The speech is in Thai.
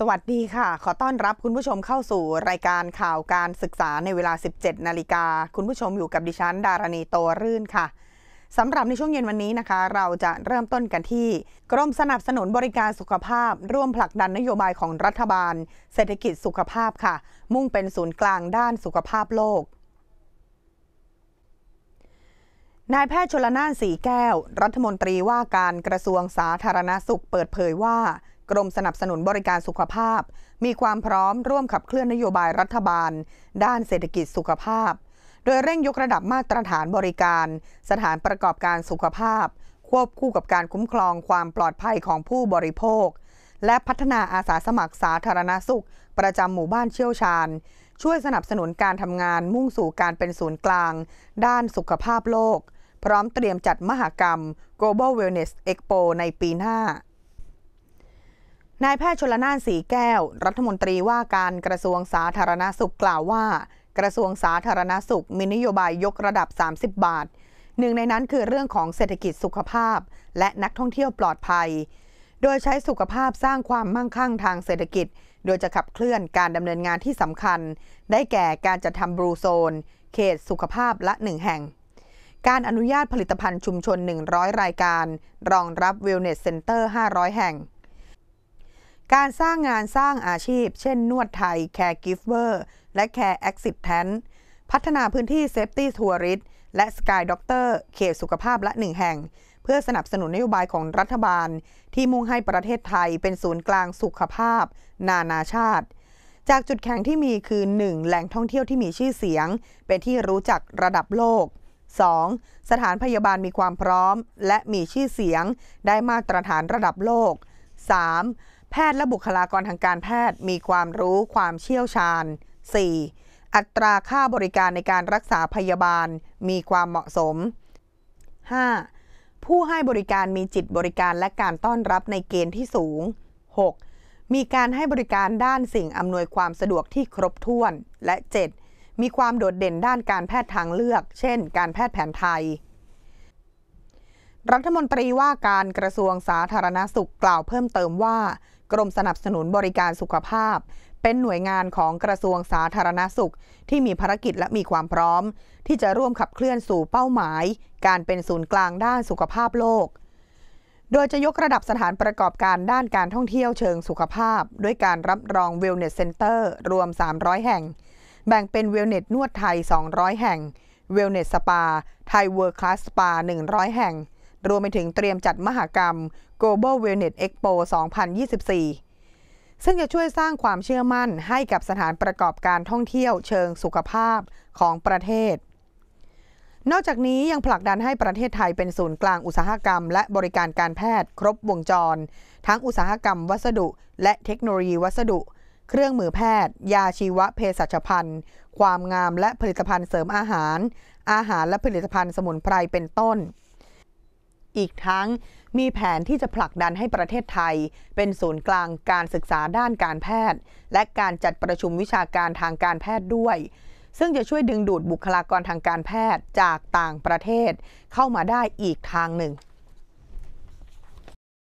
สวัสดีค่ะ ขอต้อนรับคุณผู้ชมเข้าสู่รายการข่าวการศึกษาในเวลา 17 นาฬิกาคุณผู้ชมอยู่กับดิฉัน ดารณีโตรื่นค่ะ สำหรับในช่วงเย็นวันนี้นะคะ เราจะเริ่มต้นกันที่ กรมสนับสนุนบริการสุขภาพ ร่วมผลักดันนโยบายของรัฐบาล เศรษฐกิจสุขภาพค่ะ มุ่งเป็นศูนย์กลางด้านสุขภาพโลก นายแพทย์ชลนานสีแก้ว รัฐมนตรีว่าการกระทรวงสาธารณาสุขเปิดเผยว่ากรมสนับสนุนบริการสุขภาพ มีความพร้อมร่วมขับเคลื่อนนโยบายรัฐบาล ด้านเศรษฐกิจสุขภาพ โดยเร่งยกระดับมาตรฐานบริการ สถานประกอบการสุขภาพ ควบคู่กับการคุ้มครองความปลอดภัยของผู้บริโภค และพัฒนาอาสาสมัครสาธารณสุข ประจำหมู่บ้านเชี่ยวชาญ ช่วยสนับสนุนการทำงานมุ่งสู่การเป็นศูนย์กลาง ด้านสุขภาพโลก พร้อมเตรียมจัดมหกรรม Global Wellness Expo ในปีหน้านายแพทย์ชลนานสีแก้ว รัฐมนตรีว่าการกระทรวงสาธารณาสุขกล่าวว่า กระทรวงสาธารณาสุข มีนโยบายยกระดับ 30 บาท หนึ่งในนั้นคือเรื่องของเศรษฐกิจสุขภาพ และนักท่องเที่ยวปลอดภัย โดยใช้สุขภาพสร้างความมั่งคั่งทางเศรษฐกิจ โดยจะขับเคลื่อนการดำเนินงานที่สำคัญ ได้แก่การจัดทำบลูโซน เขตสุขภาพละหนึ่งแห่ง การอนุญาตผลิตภัณฑ์ชุมชน 100 รายการ รองรับ Wellness Center 500 แห่งการสร้างงานสร้างอาชีพเช่นนวดไทย Care Giver และ Care Acceptant พัฒนาพื้นที่ Safety Tourist และ Sky Doctor เขตสุขภาพละหนึ่งแห่ง เพื่อสนับสนุนนโยบายของรัฐบาล ที่มุ่งให้ประเทศไทยเป็นศูนย์กลางสุขภาพ นานาชาติ จากจุดแข็งที่มีคือ 1. แหล่งท่องเที่ยวที่มีชื่อเสียงเป็นที่รู้จักระดับโลก 2. สถานพยาบาลมีความพร้อม และมีชื่อเสียงได้มาตรฐานระดับโลก 3. แพทย์และบุคลากรทางการแพทย์มีความรู้ความเชี่ยวชาญ 4. อัตราค่าบริการในการรักษาพยาบาลมีความเหมาะสม 5. ผู้ให้บริการมีจิตบริการและการต้อนรับในเกณฑ์ที่สูง 6. มีการให้บริการด้านสิ่งอำนวยความสะดวกที่ครบถ้วน และ 7. มีความโดด เด่นด้านการแพทย์ทางเลือก เช่น การแพทย์แผนไทย รัฐมนตรีว่าการกระทรวงสาธารณสุขกล่าวเพิ่มเติมว่ากรมสนับสนุนบริการสุขภาพ เป็นหน่วยงานของกระทรวงสาธารณาสุข ที่มีภารกิจและมีความพร้อม ที่จะร่วมขับเคลื่อนสู่เป้าหมาย การเป็นศูนย์กลางด้านสุขภาพโลก โดยจะยกระดับสถานประกอบการด้านการท่องเที่ยวเชิงสุขภาพ ด้วยการรับรอง Wellness Center รวม 300 แห่ง แบ่งเป็น Wellness นวดไทย 200 แห่ง Wellness Spa ไทย World Class Spa 100 แห่งรวมไปถึงเตรียมจัดมหกรรม Global Wellness Expo 2024 ซึ่งจะช่วยสร้างความเชื่อมั่นให้กับสถานประกอบการท่องเที่ยวเชิงสุขภาพของประเทศ นอกจากนี้ยังผลักดันให้ประเทศไทยเป็นศูนย์กลางอุตสาหกรรมและบริการการแพทย์ ครบวงจร ทั้งอุตสาหกรรมวัสดุและเทคโนโลยีวัสดุ เครื่องมือแพทย์ ยาชีวเภสัชพันธ์ความงามและผลิตภัณฑ์เสริมอาหาร อาหารและผลิตภัณฑ์สมุนไพรเป็นต้นอีกทั้ง มีแผนที่จะผลักดันให้ประเทศไทย เป็นศูนย์กลางการศึกษาด้านการแพทย์ และการจัดประชุมวิชาการทางการแพทย์ด้วย ซึ่งจะช่วยดึงดูดบุคลากรทางการแพทย์จากต่างประเทศ เข้ามาได้อีกทางหนึ่ง